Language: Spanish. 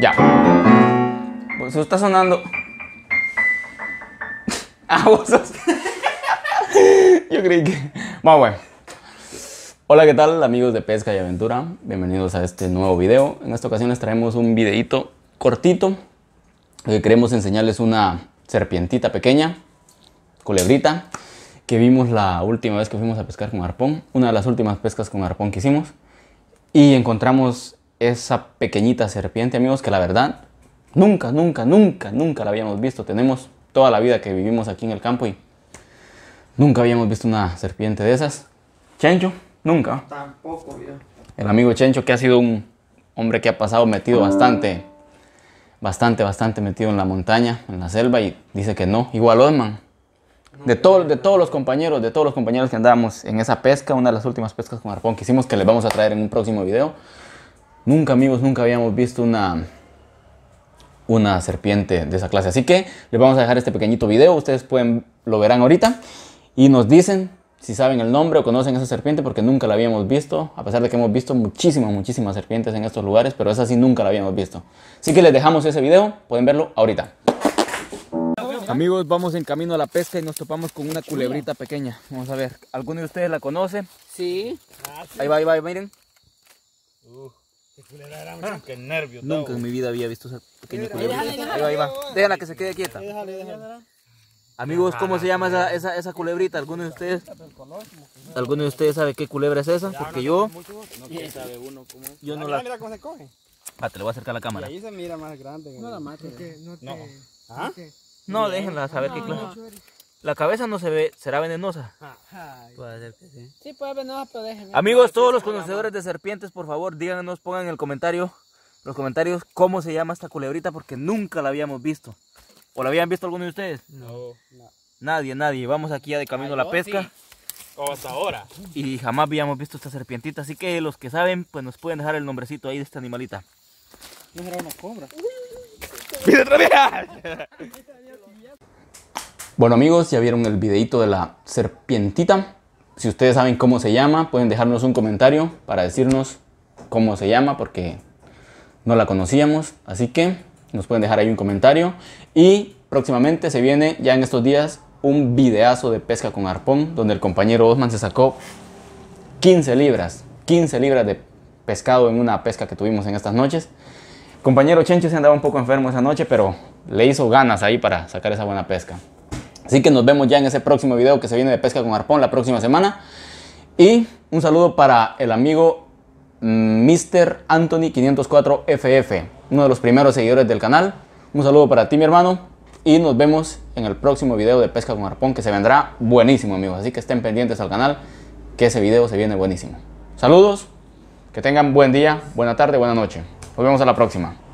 Ya. Pues está sonando. Ah, vos Yo creí que. bueno. Hola, ¿qué tal amigos de Pesca y Aventura? Bienvenidos a este nuevo video. En esta ocasión les traemos un videito cortito. Que queremos enseñarles una serpientita pequeña, culebrita, que vimos la última vez que fuimos a pescar con arpón. Una de las últimas pescas con arpón que hicimos. Y encontramos esa pequeñita serpiente, amigos, que la verdad nunca, nunca, nunca, nunca la habíamos visto. Tenemos toda la vida que vivimos aquí en el campo y nunca habíamos visto una serpiente de esas. Chencho, nunca. Tampoco El amigo Chencho que ha sido un hombre que ha pasado metido ah. bastante, bastante, bastante metido en la montaña, en la selva y dice que no. Igual Osman. De, todo, de todos los compañeros, de todos los compañeros que andábamos en esa pesca, una de las últimas pescas con arpón que hicimos, que les vamos a traer en un próximo video. Nunca amigos, nunca habíamos visto una, una serpiente de esa clase. Así que les vamos a dejar este pequeñito video. Ustedes pueden, lo verán ahorita. Y nos dicen si saben el nombre o conocen esa serpiente porque nunca la habíamos visto. A pesar de que hemos visto muchísimas, muchísimas serpientes en estos lugares. Pero esa sí nunca la habíamos visto. Así que les dejamos ese video. Pueden verlo ahorita. Amigos, vamos en camino a la pesca y nos topamos con una culebrita pequeña. Vamos a ver, ¿alguno de ustedes la conoce? Sí. Ahí va, ahí va, miren. Qué Nunca en mi vida había visto esa pequeña culebra. Ahí va, ahí va. Déjala que se quede quieta. Amigos, ¿cómo se llama esa, esa, esa culebrita? ¿Alguno de ustedes? ¿Alguno de ustedes sabe qué culebra es esa? Porque yo... Yo no la... Mira cómo se coge. Ah, te lo voy a acercar a la cámara. ahí se mira más grande. No la mates. No, ¿Ah? no déjenla saber qué clase. La cabeza no se ve, será venenosa. Ah. Puede ser que sí. Sí, puede venenosa, pero déjenme. Amigos, todos los conocedores de serpientes, por favor, díganos, pongan en el comentario, los comentarios, cómo se llama esta culebrita, porque nunca la habíamos visto. ¿O la habían visto alguno de ustedes? No. Nadie, nadie. Vamos aquí ya de camino a la pesca. hasta ahora. Y jamás habíamos visto esta serpientita, así que los que saben, pues nos pueden dejar el nombrecito ahí de esta animalita. No era una cobra. otra vez! Bueno amigos, ya vieron el videito de la serpientita. Si ustedes saben cómo se llama, pueden dejarnos un comentario para decirnos cómo se llama porque no la conocíamos. Así que nos pueden dejar ahí un comentario. Y próximamente se viene ya en estos días un videazo de pesca con arpón donde el compañero Osman se sacó 15 libras. 15 libras de pescado en una pesca que tuvimos en estas noches. Compañero Chencho se andaba un poco enfermo esa noche, pero le hizo ganas ahí para sacar esa buena pesca. Así que nos vemos ya en ese próximo video que se viene de pesca con arpón la próxima semana. Y un saludo para el amigo Mr. Mm, Anthony 504FF, uno de los primeros seguidores del canal. Un saludo para ti, mi hermano. Y nos vemos en el próximo video de pesca con arpón que se vendrá buenísimo, amigos. Así que estén pendientes al canal, que ese video se viene buenísimo. Saludos, que tengan buen día, buena tarde, buena noche. Nos vemos a la próxima.